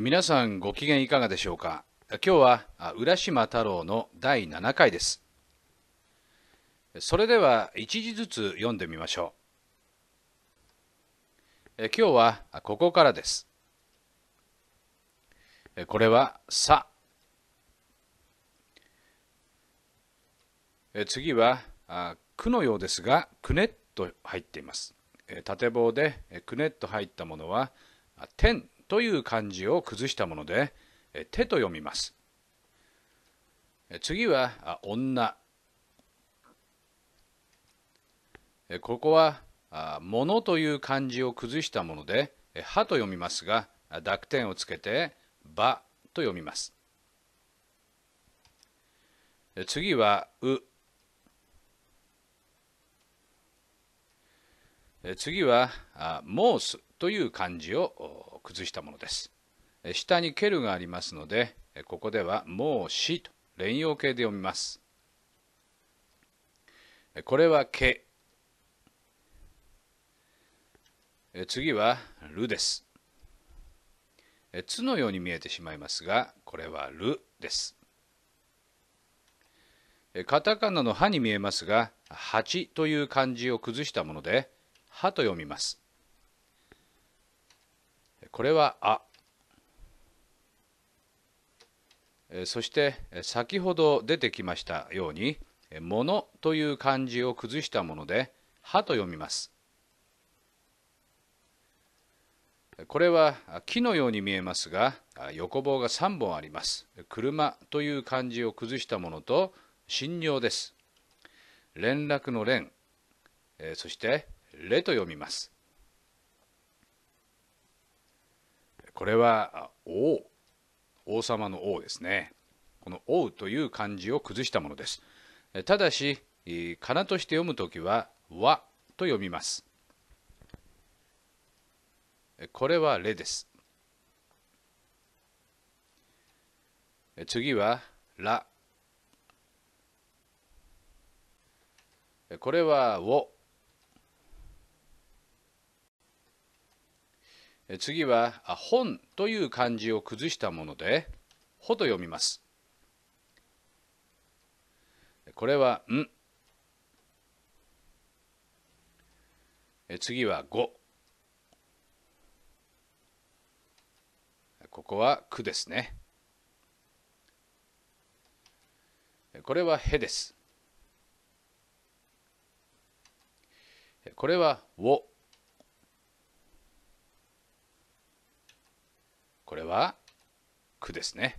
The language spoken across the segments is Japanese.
皆さんご機嫌いかがでしょうか今日は浦島太郎の第7回ですそれでは一字ずつ読んでみましょう今日はここからですこれはさ次はくのようですがくねっと入っています縦棒でくねっと入ったものは天という漢字を崩したもので手と読みます次は女ここは物という漢字を崩したもので歯と読みますが濁点をつけて場と読みます次はう次はモースという漢字を崩したものです下にケルがありますのでここではもうしと連用形で読みますこれはけ次はるですつのように見えてしまいますがこれはるですカタカナの「ハ」に見えますが「八」という漢字を崩したもので「ハ」と読みますこれは「あ」そして先ほど出てきましたように「もの」という漢字を崩したもので「は」と読みますこれは木のように見えますが横棒が3本あります車という漢字を崩したものと信用です連絡の連そして「れ」と読みますこれは王王様の王ですねこの王という漢字を崩したものですただし仮名として読むときは和と読みますこれはれです次はらこれはを次は「本」という漢字を崩したもので「ほ」と読みますこれは「ん」次は「ご」ここは「く」ですねこれは「へ」ですこれは「を」これはく」ですね。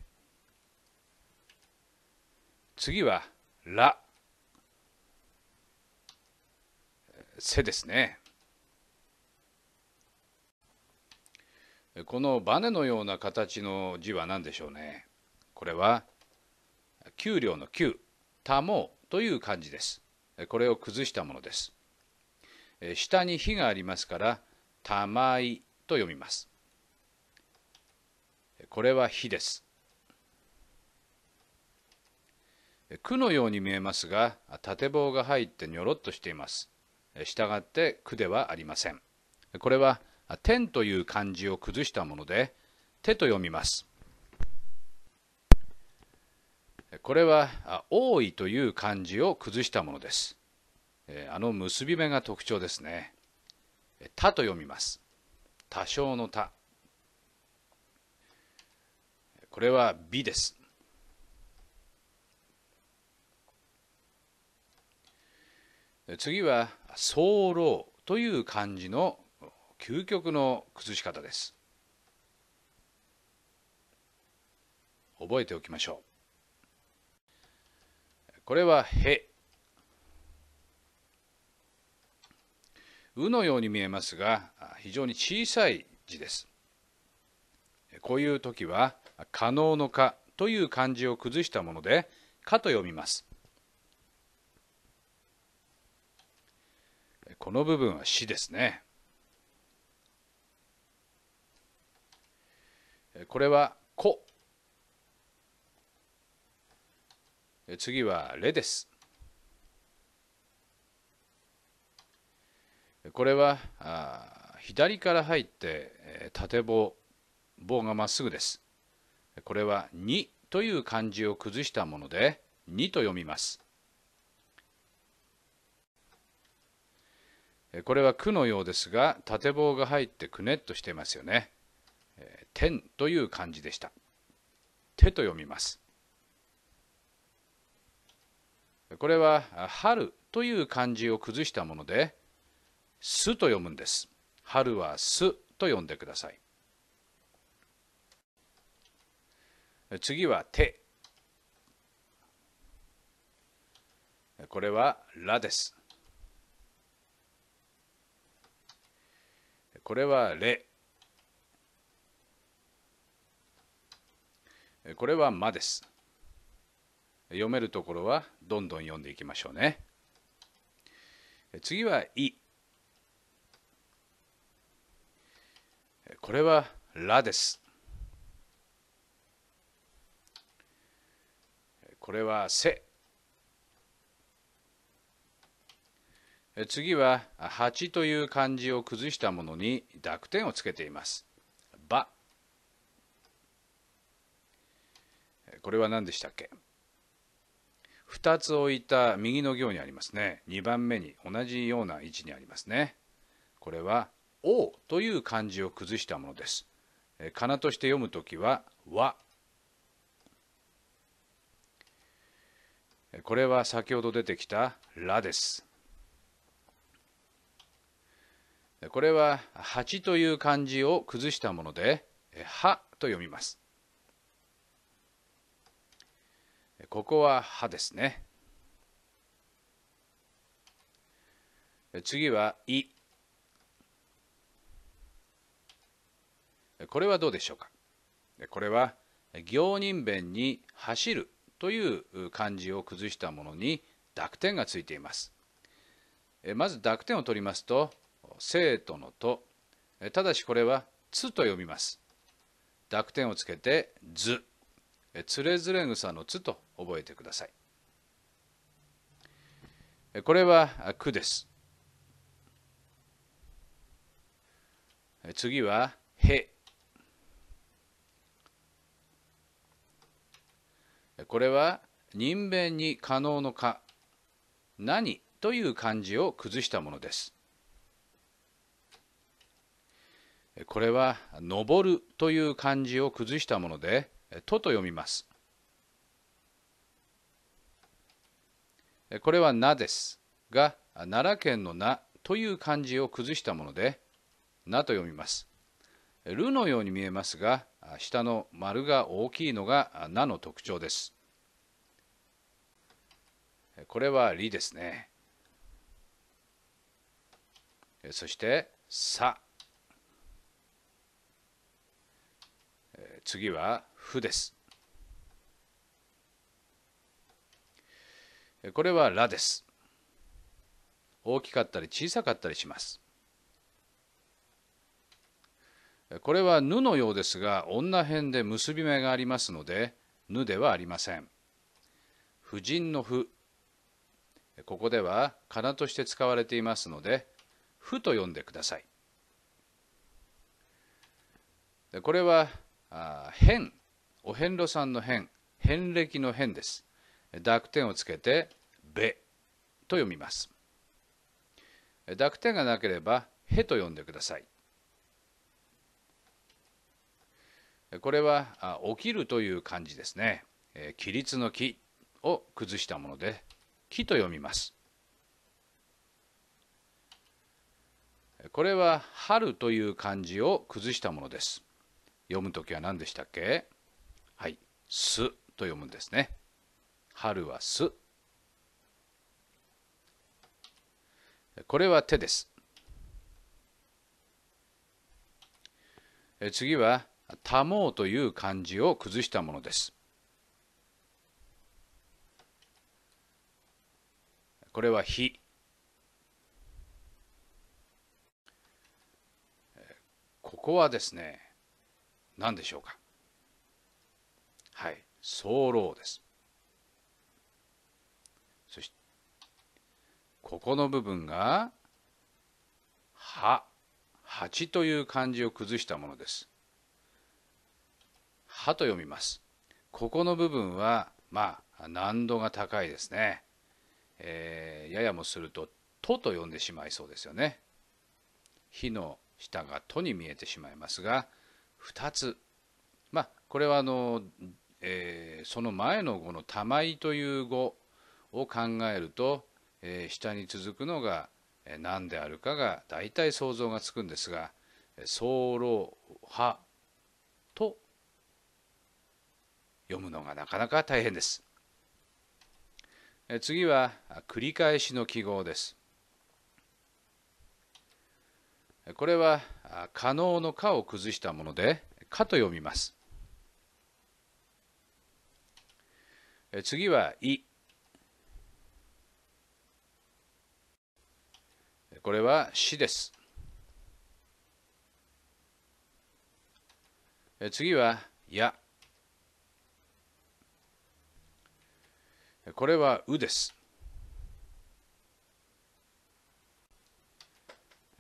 次は、ら、せですね。このバネのような形の字は何でしょうね。これは、給料の給、たもうという漢字です。これを崩したものです。下に火がありますから、たまいと読みます。これは火です区のように見えますが縦棒が入ってにょろっとしていますしたがって区ではありませんこれは天という漢字を崩したもので手と読みますこれは王位という漢字を崩したものですあの結び目が特徴ですね「た」と読みます多少の「た」これは美です。次は「早漏」という漢字の究極の崩し方です。覚えておきましょう。これは「へ」。うのように見えますが非常に小さい字です。こういう時は可能のかという漢字を崩したもので、かと読みます。この部分は死ですね。これは子。次はれです。これは左から入って縦棒棒がまっすぐですこれは「に」という漢字を崩したもので「に」と読みますこれは「く」のようですが縦棒が入ってくねっとしてますよね「天」という漢字でした「手」と読みますこれは「春」という漢字を崩したもので「す」と読むんです春は「す」と読んでください次は手これはラですこれはレこれはまです読めるところはどんどん読んでいきましょうね次はいこれはらですこれはせ。次は8という漢字を崩したものに濁点をつけています。ば。これは何でしたっけ2つ置いた右の行にありますね。2番目に同じような位置にありますね。これは「お」という漢字を崩したものです。仮名として読むときは「和」これは先ほど出てきたラです。これは八」という漢字を崩したもので、はと読みます。ここははですね。次は、い。これはどうでしょうかこれは行人弁に走るという漢字を崩したものに濁点がついています。まず濁点を取りますと生徒のとただしこれはつと読みます。濁点をつけて図つれずれ草のつと覚えてください。これはくです。次は「へ」これは人弁に可能のか何という漢字を崩したものですこれは「登る」という漢字を崩したもので「と」と読みますこれは「な」ですが奈良県の「な」という漢字を崩したもので「な」と読みます「る」のように見えますが下の丸が大きいのが「な」の特徴です。これは「り」ですね。そして「さ」次は「ふ」です。これは「ら」です。大きかったり小さかったりします。これは「ぬ」のようですが女編で結び目がありますので「ぬ」ではありません。婦人の「婦」ここではかな」として使われていますので「婦」と読んでください。これは「変」お遍路さんの変遍歴の変です。濁点をつけて「べ」と読みます。濁点がなければ「へ」と読んでください。これは起きるという漢字ですね。規律の木を崩したもので木と読みます。これは春という漢字を崩したものです。読むときは何でしたっけはい、すと読むんですね。春はす。これは手です。次は「たもう」という漢字を崩したものです。これは「火」。ここはですね何でしょうかはい「早漏」です。そしてここの部分が「は」「八」という漢字を崩したものです。歯と読みます。ここの部分は、まあ、難度が高いですね。えー、ややもすると、とと呼んでしまいそうですよね。火の下がとに見えてしまいますが、2つ。まあ、これはあの、えー、その前の語の玉井という語を考えると、えー、下に続くのが何であるかが大体想像がつくんですが、早漏、派」読むのがなかなか大変です。次は繰り返しの記号です。これは可能の「か」を崩したもので「か」と読みます。次は「い」。これは「し」です。次は「や」。これは「う」です。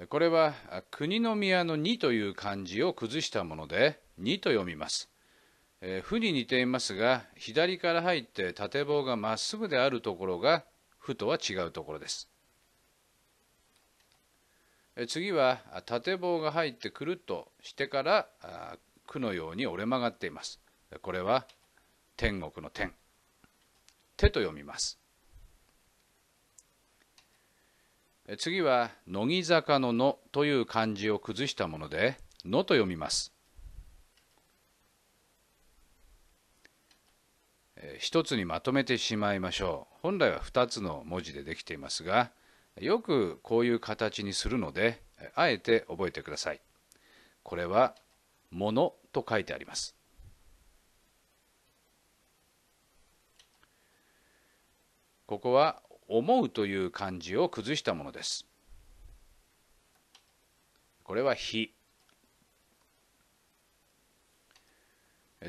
これは国の宮の「に」という漢字を崩したもので「に」と読みます。えー、に似ていますが左から入って縦棒がまっすぐであるところが「ふ」とは違うところです。え次は縦棒が入ってくるっとしてから「く」のように折れ曲がっています。これは天国の天。手と読みます次は乃木坂の「の」という漢字を崩したもので「の」と読みます一つにまとめてしまいましょう本来は二つの文字でできていますがよくこういう形にするのであえて覚えてくださいこれは「もの」と書いてありますここは「思う」という漢字を崩したものです。これは「非」。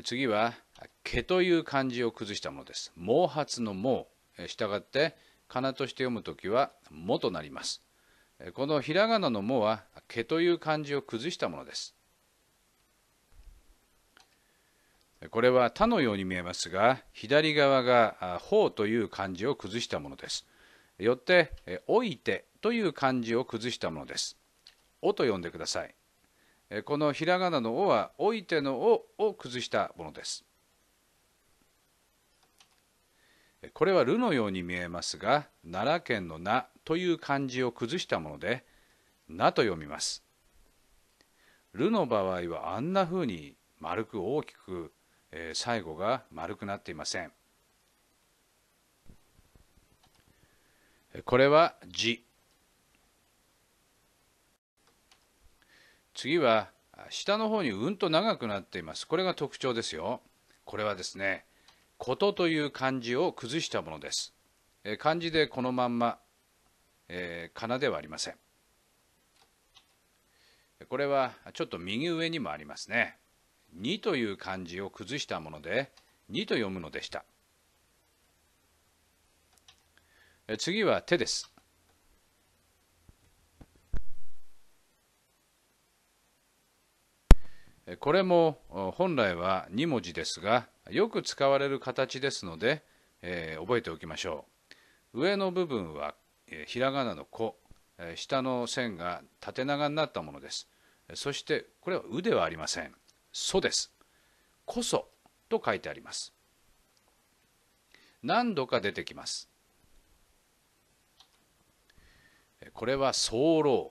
次は「毛」という漢字を崩したものです。毛髪の毛。したがって仮名として読む時は「毛となります。このひらがなの「毛は「毛」という漢字を崩したものです。これは他のように見えますが左側が「方」という漢字を崩したものですよって「おいて」という漢字を崩したものです「お」と呼んでくださいこのひらがなの「お」は「おいて」の「お」を崩したものですこれは「る」のように見えますが奈良県の「な」という漢字を崩したもので「な」と読みます「る」の場合はあんなふうに丸く大きくえ最後が丸くなっていませんこれは字次は下の方にうんと長くなっていますこれが特徴ですよこれはですね「こと」という漢字を崩したものです漢字でこのまんま、えー、かなではありませんこれはちょっと右上にもありますね2という漢字を崩したもので2と読むのでした次は手ですこれも本来は2文字ですがよく使われる形ですので、えー、覚えておきましょう上の部分は、えー、ひらがなの「こ」下の線が縦長になったものですそしてこれは「う」ではありません素です。こそと書いてあります。何度か出てきます。これは早漏。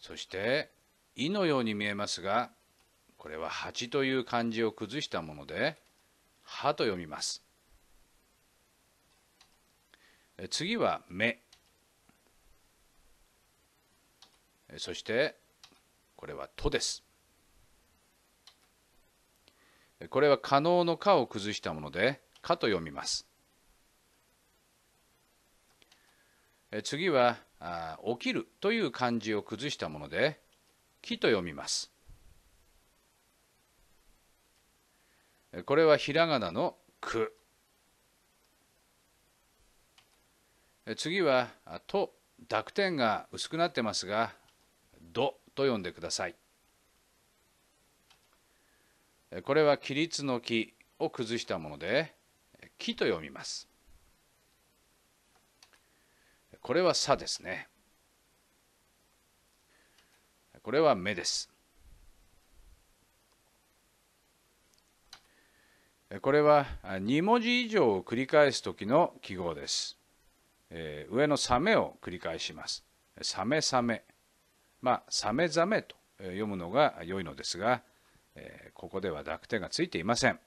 そして「い」のように見えますがこれは「八」という漢字を崩したもので「は」と読みます次は「目」そしてこれは「と」です。これは可能の「か」を崩したもので「か」と読みます。次は「起きる」という漢字を崩したもので「き」と読みます。これはひらがなの「く」。次は「と」濁点が薄くなってますが「ど」と読んでくださいこれは規律の木を崩したもので木と読みますこれはさですねこれは目ですこれは2文字以上を繰り返す時の記号です。上のサメを繰り返します。サメサメ。まあ、さめざめと読むのが良いのですが、えここでは濁点がついていません。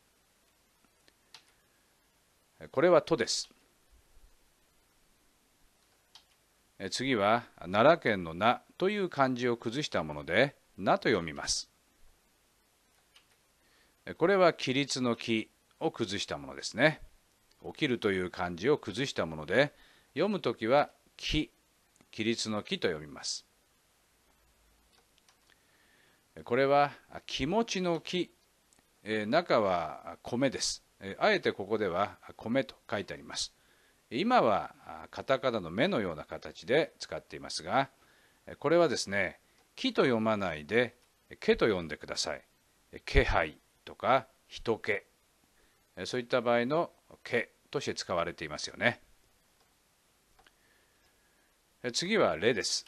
これはとです。次は奈良県の名という漢字を崩したもので名と読みます。これは規律の木を崩したものですね。起きるという漢字を崩したもので読むときは木、規律の木と読みます。これは気持ちの木、え中は米です、あえてここでは米と書いてあります今はカタカナの目のような形で使っていますがこれはですね木と読まないで毛と読んでください気配とか人気そういった場合の毛として使われていますよね次は「れ」です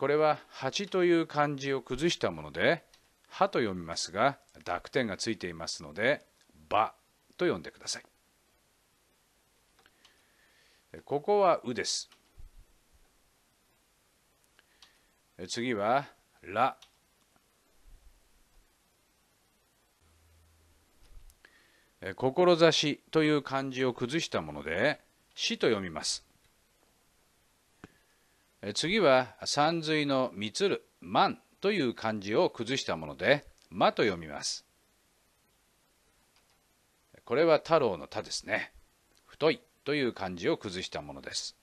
これは8という漢字を崩したもので「は」と読みますが濁点がついていますので「ば」と読んでください。ここは「う」です。次は「ら」。志という漢字を崩したもので「し」と読みます。次は山水の「満る」「万」という漢字を崩したもので「ま」と読みますこれは太郎の「太」ですね太いという漢字を崩したものです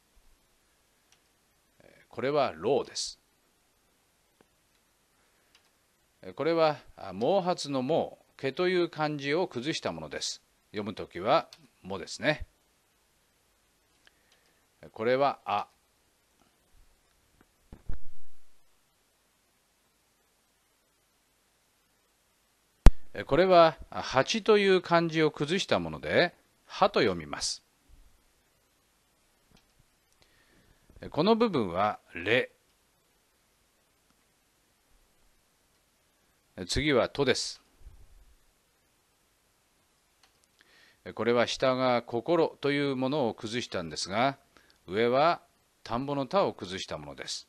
これは「老」ですこれは毛髪の毛毛という漢字を崩したものです読むときは「も」ですねこれは「あ」これは8という漢字を崩したもので歯と読みますこの部分は「れ」次は「と」ですこれは下が「心」というものを崩したんですが上は田んぼの「田」を崩したものです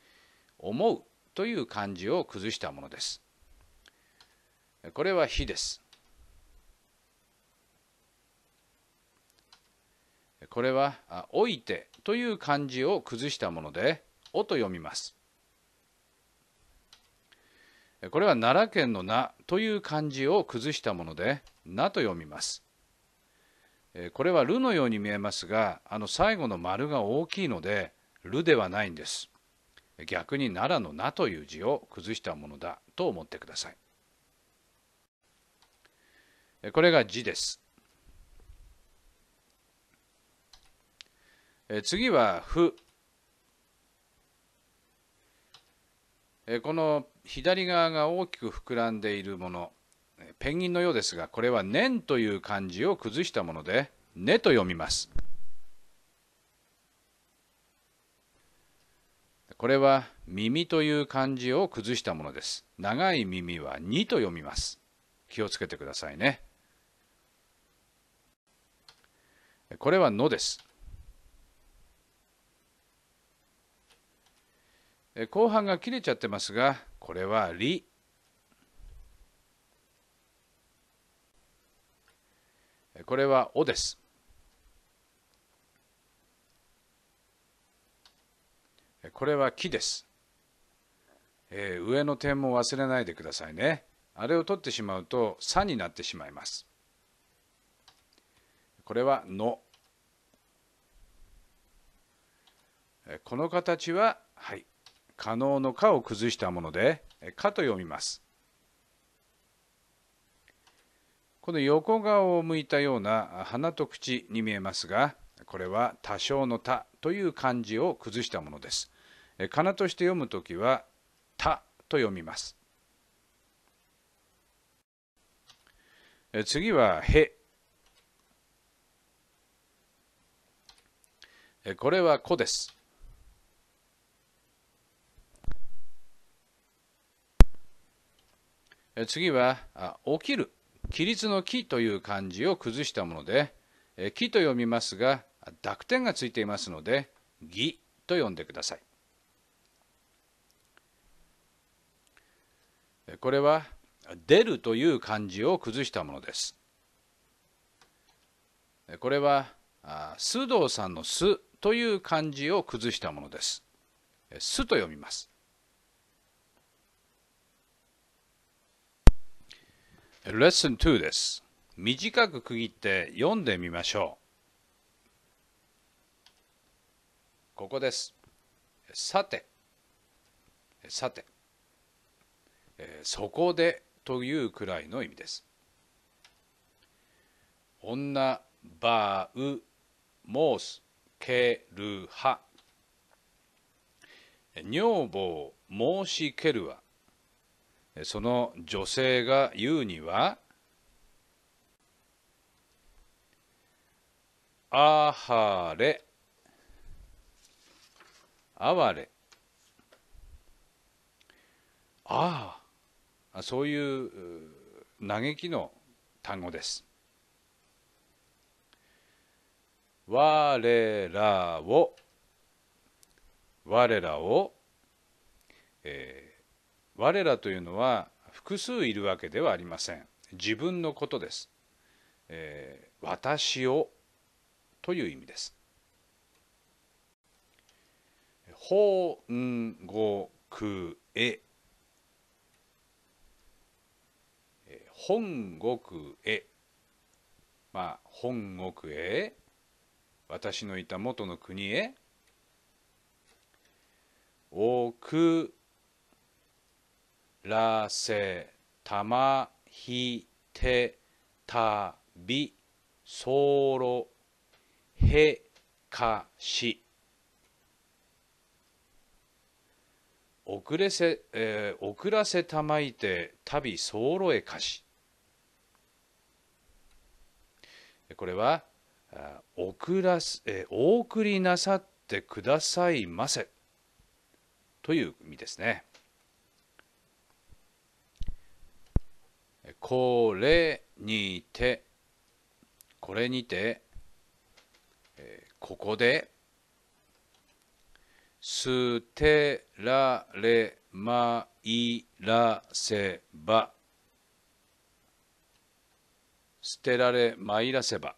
「思う」という漢字を崩したものですこれは火です。これは「おいて」という漢字を崩したもので「お」と読みます。これは奈良県の「な」という漢字を崩したもので「な」と読みます。これは「る」のように見えますがあの最後の丸が大きいので「る」ではないんです。逆に奈良の「な」という字を崩したものだと思ってください。これが字です。次は「ふ」この左側が大きく膨らんでいるものペンギンのようですがこれは「年」という漢字を崩したもので「ね」と読みますこれは「耳」という漢字を崩したものです長い耳は「に」と読みます気をつけてくださいねこれはのです。後半が切れちゃってますが、これはり。これはおです。これはき」です。えー、上の点も忘れないでくださいね。あれを取ってしまうと、さになってしまいます。これは「の」この形は、はい、可能の「か」を崩したもので「か」と読みますこの横顔を向いたような鼻と口に見えますがこれは「多少の「た」という漢字を崩したものですかなとして読むときは「た」と読みます次は「へ」これは子です。次は起きる規律の木という漢字を崩したもので木と読みますが濁点がついていますので義と呼んでくださいこれは出るという漢字を崩したものですこれは須藤さんの「す」という漢字を崩したものです。すと読みます。レッスン o n 2です。短く区切って読んでみましょう。ここです。さて、さて、そこでというくらいの意味です。女、ばう、申す、けるは女房申しけるはその女性が言うにはあはれあわれああそういう嘆きの単語です。我らを我らを、えー、我らというのは複数いるわけではありません自分のことです、えー、私をという意味です法語くへ本国へまあ本国へ私のいた元の国へ送らせたまひてたびそろへかし遅れせ、えー、遅らせたまいてたびそろへかしこれは送らす、えお送りなさってくださいませという意味ですね。これにてこれにて、えここで捨てられまいらせば捨てられまいらせば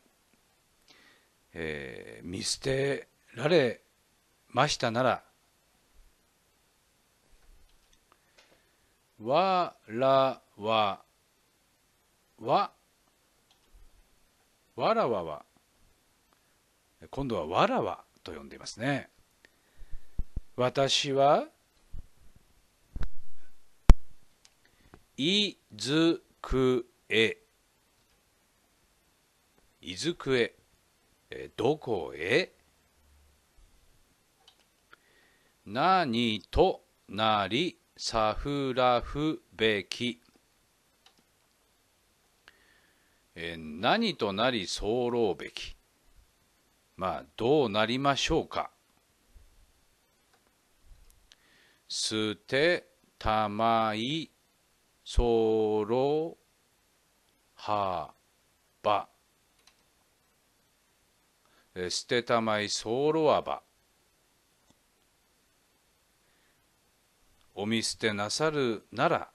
えー、見捨てられましたならわらわわわらわわ」今度はわらわと呼んでいますね私はいずくえいずくえどこへ何となりさふらふべき何となり候べきまあどうなりましょうか捨てたまいそろはば捨てたまいー路アバお見捨てなさるなら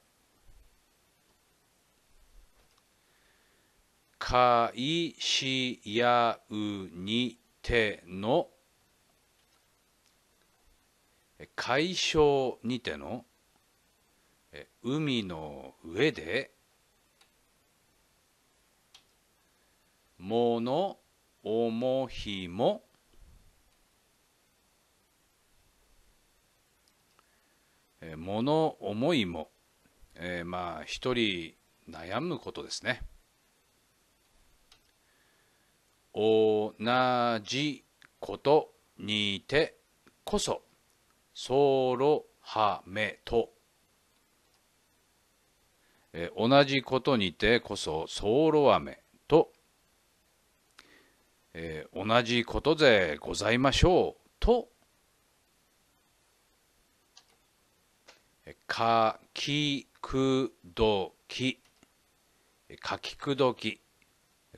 かいしやうにての解消にての海の上でものおもひも物思いも、えー、まあ一人悩むことですね同じことにてこそそろはめと、え同じことにてこそそろはめとえー、同じことでございましょうとかきくどきかきくどき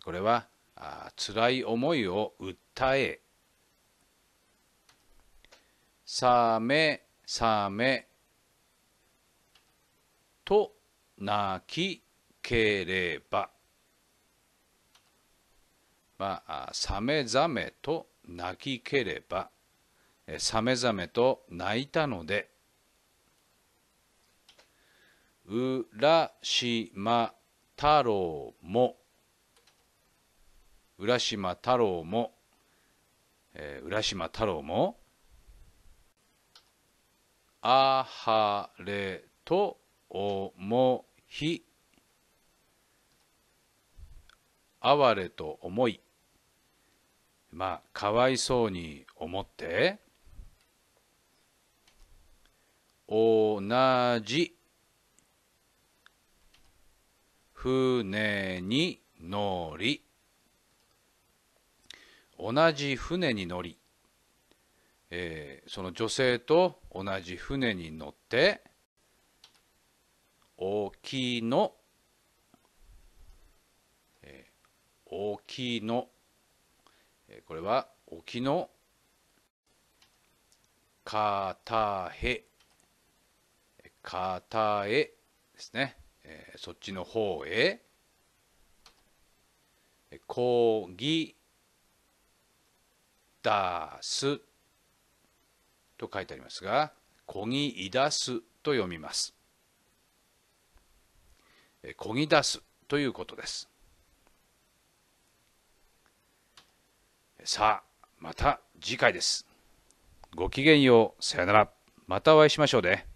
これはあ辛い思いを訴えさめさめと泣きければまあ、さめざめと泣きければ、さめざめと泣いたので、浦島太郎も、浦島太郎も、えー、浦島太郎も、あはれと思い、哀れと思い、まあかわいそうに思って同じ船に乗り同じ船に乗り、えー、その女性と同じ船に乗って沖の、えー、沖のこれは沖のかたへかたへですね、えー、そっちの方へこぎだすと書いてありますがこぎいだすと読みますこぎ出すということですさあまた次回ですごきげんようさよならまたお会いしましょうね